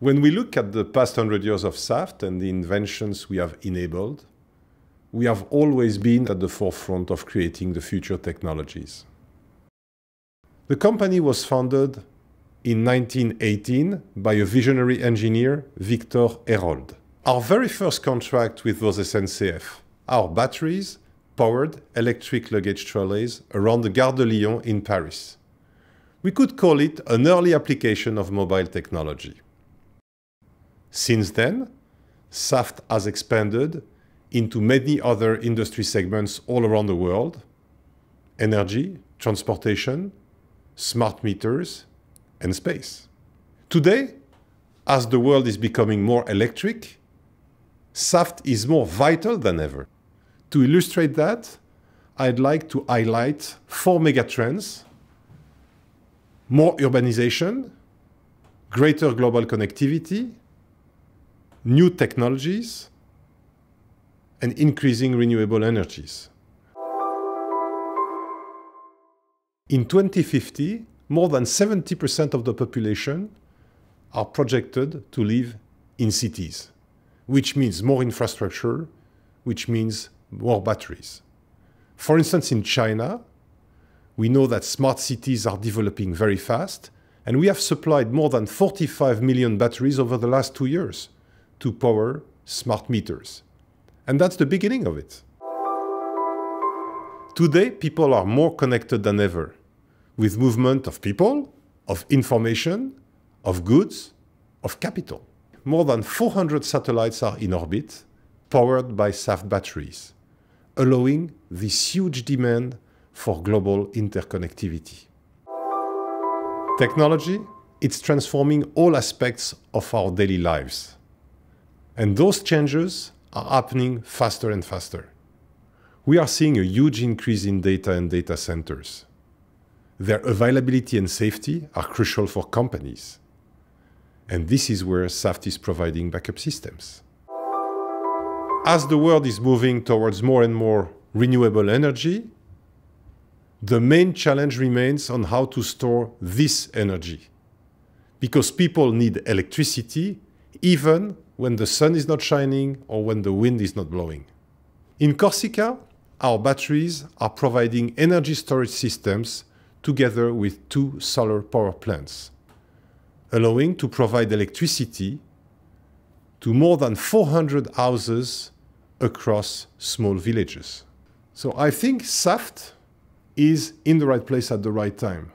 When we look at the past 100 years of SAFT and the inventions we have enabled, we have always been at the forefront of creating the future technologies. The company was founded in 1918 by a visionary engineer, Victor Herold. Our very first contract with SNCF, our batteries powered electric luggage trolleys around the Gare de Lyon in Paris. We could call it an early application of mobile technology. Since then, SAFT has expanded into many other industry segments all around the world energy, transportation, smart meters, and space. Today, as the world is becoming more electric, SAFT is more vital than ever. To illustrate that, I'd like to highlight four megatrends more urbanization, greater global connectivity, new technologies and increasing renewable energies. In 2050, more than 70% of the population are projected to live in cities, which means more infrastructure, which means more batteries. For instance, in China, we know that smart cities are developing very fast, and we have supplied more than 45 million batteries over the last two years to power smart meters. And that's the beginning of it. Today, people are more connected than ever with movement of people, of information, of goods, of capital. More than 400 satellites are in orbit, powered by SAF batteries, allowing this huge demand for global interconnectivity. Technology, it's transforming all aspects of our daily lives. And those changes are happening faster and faster. We are seeing a huge increase in data and data centers. Their availability and safety are crucial for companies. And this is where SAFT is providing backup systems. As the world is moving towards more and more renewable energy, the main challenge remains on how to store this energy. Because people need electricity even when the sun is not shining or when the wind is not blowing. In Corsica, our batteries are providing energy storage systems together with two solar power plants, allowing to provide electricity to more than 400 houses across small villages. So I think SAFT is in the right place at the right time.